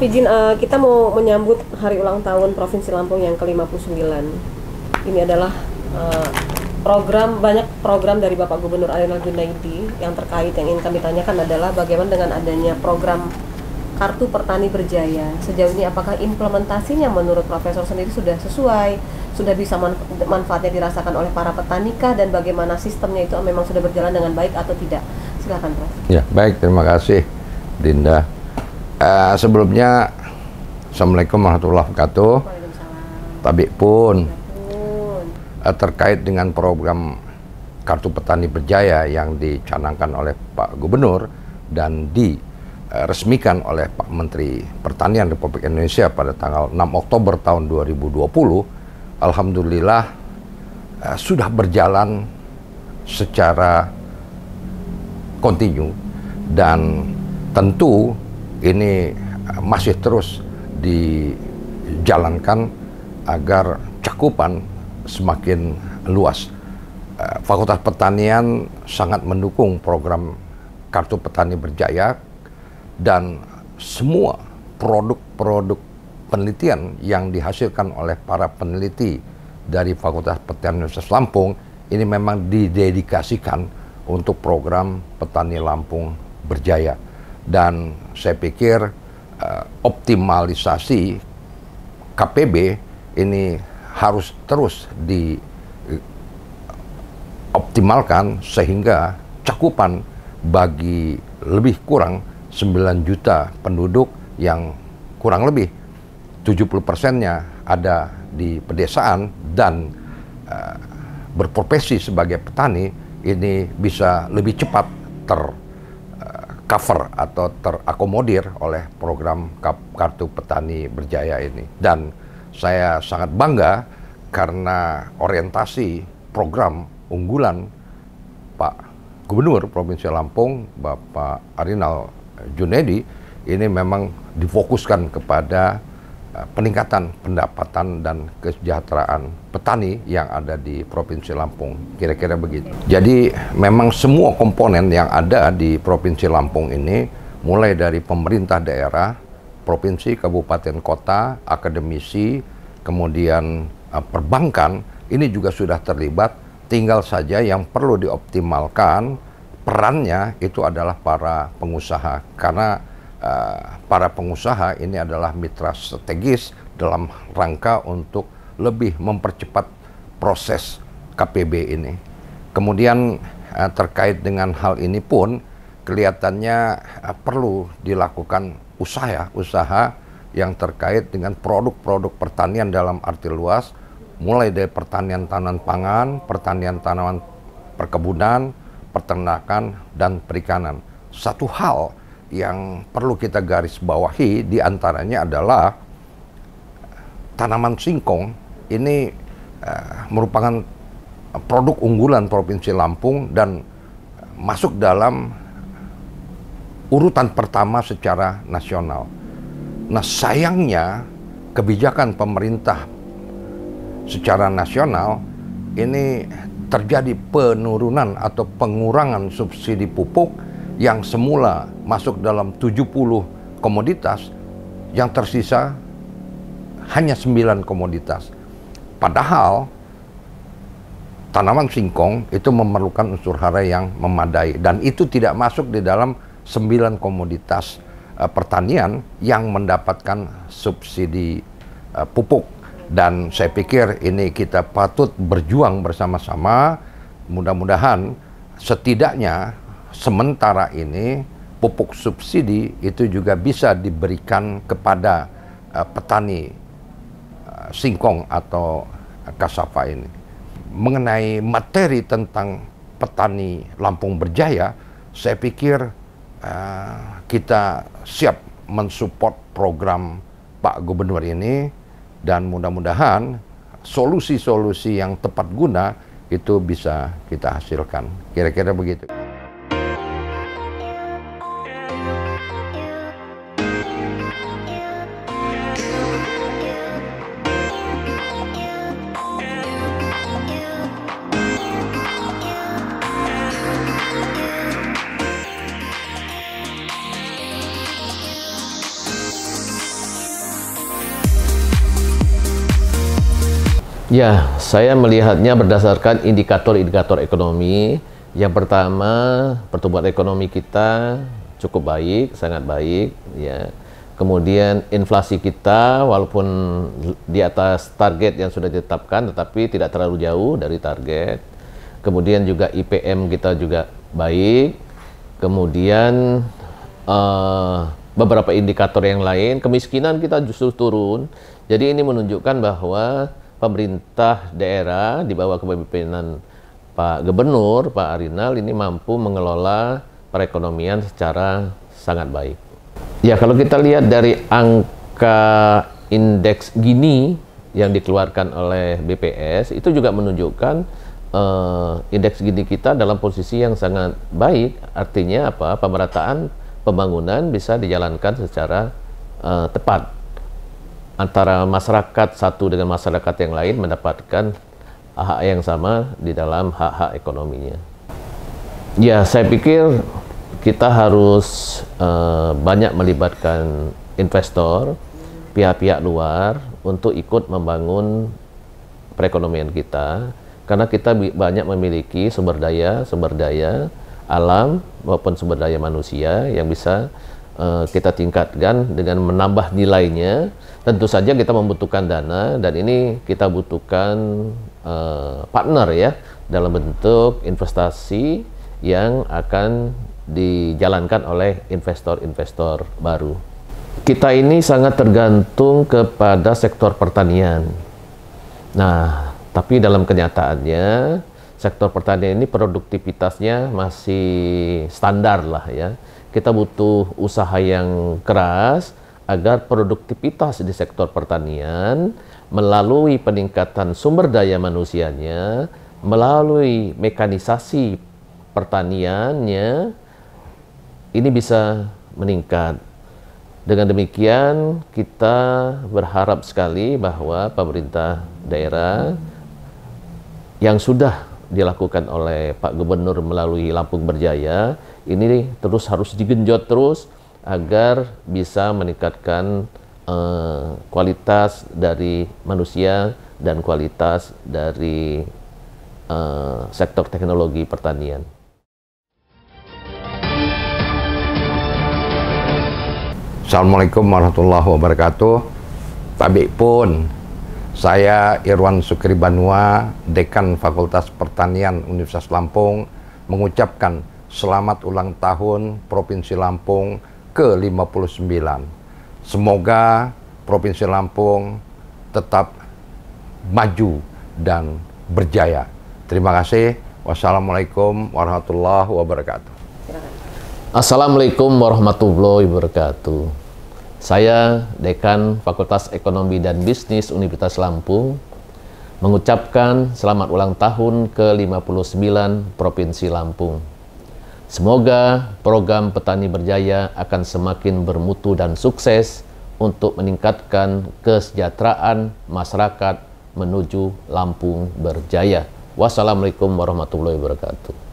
Prof izin uh, kita mau menyambut hari ulang tahun Provinsi Lampung yang ke-59. Ini adalah uh, program banyak program dari Bapak Gubernur Arina Junaidi yang terkait yang ingin kami tanyakan adalah bagaimana dengan adanya program kartu pertani berjaya. Sejauh ini apakah implementasinya menurut Profesor sendiri sudah sesuai, sudah bisa manfa manfaatnya dirasakan oleh para petani kah dan bagaimana sistemnya itu memang sudah berjalan dengan baik atau tidak? Silakan Prof. Ya, baik terima kasih Dinda uh, sebelumnya Assalamualaikum warahmatullahi wabarakatuh. Tapi pun uh, terkait dengan program kartu petani berjaya yang dicanangkan oleh Pak Gubernur dan diresmikan oleh Pak Menteri Pertanian Republik Indonesia pada tanggal 6 Oktober tahun 2020, alhamdulillah uh, sudah berjalan secara kontinu dan tentu ini masih terus dijalankan agar cakupan semakin luas. Eh, Fakultas Pertanian sangat mendukung program Kartu Petani Berjaya dan semua produk-produk penelitian yang dihasilkan oleh para peneliti dari Fakultas Pertanian Universitas Lampung ini memang didedikasikan untuk program Petani Lampung Berjaya. Dan saya pikir uh, optimalisasi KPB ini harus terus dioptimalkan eh, sehingga cakupan bagi lebih kurang 9 juta penduduk yang kurang lebih 70 persennya ada di pedesaan dan uh, berprofesi sebagai petani ini bisa lebih cepat ter tercover atau terakomodir oleh program Kartu Petani Berjaya ini. Dan saya sangat bangga karena orientasi program unggulan Pak Gubernur Provinsi Lampung, Bapak Arinal Junedi, ini memang difokuskan kepada Eh, peningkatan pendapatan dan kesejahteraan petani yang ada di Provinsi Lampung. Kira-kira begitu. Jadi memang semua komponen yang ada di Provinsi Lampung ini mulai dari pemerintah daerah, provinsi, kabupaten, kota, akademisi, kemudian eh, perbankan ini juga sudah terlibat tinggal saja yang perlu dioptimalkan perannya itu adalah para pengusaha karena Eh, para pengusaha ini adalah mitra strategis dalam rangka untuk lebih mempercepat proses KPB ini. Kemudian uh, terkait dengan hal ini pun kelihatannya uh, perlu dilakukan usaha-usaha ya, yang terkait dengan produk-produk pertanian dalam arti luas mulai dari pertanian tanaman pangan, pertanian tanaman perkebunan, peternakan, dan perikanan. Satu hal yang perlu kita garis bawahi diantaranya adalah tanaman singkong ini uh, merupakan produk unggulan Provinsi Lampung dan eh, masuk dalam urutan pertama secara nasional. Nah sayangnya kebijakan pemerintah secara nasional ini terjadi penurunan atau pengurangan subsidi pupuk yang semula masuk dalam 70 komoditas yang tersisa hanya 9 komoditas. Padahal tanaman singkong itu memerlukan unsur hara yang memadai dan itu tidak masuk di dalam 9 komoditas uh, pertanian yang mendapatkan subsidi uh, pupuk dan saya pikir ini kita patut berjuang bersama-sama mudah-mudahan setidaknya sementara ini pupuk subsidi itu juga bisa diberikan kepada uh, petani uh, singkong atau uh, kasava ini. Mengenai materi tentang petani Lampung Berjaya, saya pikir uh, kita siap mensupport program Pak Gubernur ini dan mudah-mudahan solusi-solusi yang tepat guna itu bisa kita hasilkan. Kira-kira begitu. Ya, saya melihatnya berdasarkan indikator-indikator ekonomi. Yang pertama, pertumbuhan ekonomi kita cukup baik, sangat baik, ya. Kemudian inflasi kita walaupun di atas target yang sudah ditetapkan tetapi tidak terlalu jauh dari target. Kemudian juga IPM kita juga baik. Kemudian uh, beberapa indikator yang lain, kemiskinan kita justru turun. Jadi ini menunjukkan bahwa pemerintah daerah di bawah kepemimpinan Pak Gubernur, Pak Arinal ini mampu mengelola perekonomian secara sangat baik. Ya kalau kita lihat dari angka indeks Gini yang dikeluarkan oleh BPS itu juga menunjukkan uh, indeks Gini kita dalam posisi yang sangat baik. Artinya apa? Pemerataan pembangunan bisa dijalankan secara uh, tepat antara masyarakat satu dengan masyarakat yang lain mendapatkan hak yang sama di dalam hak-hak ekonominya. Ya, saya pikir kita harus uh, banyak melibatkan investor, pihak-pihak luar untuk ikut membangun perekonomian kita karena kita banyak memiliki sumber daya, sumber daya alam maupun sumber daya manusia yang bisa Eh, kita tingkatkan dengan menambah nilainya. Tentu saja kita membutuhkan dana dan ini kita butuhkan uh, partner ya dalam bentuk investasi yang akan dijalankan oleh investor-investor baru. Kita ini sangat tergantung kepada sektor pertanian. Nah, tapi dalam kenyataannya sektor pertanian ini produktivitasnya masih standar lah ya kita butuh usaha yang keras agar produktivitas di sektor pertanian melalui peningkatan sumber daya manusianya, melalui mekanisasi pertaniannya ini bisa meningkat. Dengan demikian kita berharap sekali bahwa pemerintah daerah yang sudah dilakukan oleh Pak Gubernur melalui Lampung Berjaya ini terus harus digenjot terus agar bisa meningkatkan uh, kualitas dari manusia dan kualitas dari uh, sektor teknologi pertanian. Assalamualaikum warahmatullahi wabarakatuh. Tabik pun, saya Irwan Sukri Banua, Dekan Fakultas Pertanian Universitas Lampung, mengucapkan selamat ulang tahun Provinsi Lampung ke-59. Semoga Provinsi Lampung tetap maju dan berjaya. Terima kasih. Wassalamualaikum warahmatullahi wabarakatuh. Assalamualaikum warahmatullahi wabarakatuh. Saya Dekan Fakultas Ekonomi dan Bisnis Universitas Lampung mengucapkan selamat ulang tahun ke-59 Provinsi Lampung. Semoga program Petani Berjaya akan semakin bermutu dan sukses untuk meningkatkan kesejahteraan masyarakat menuju Lampung Berjaya. Wassalamualaikum warahmatullahi wabarakatuh.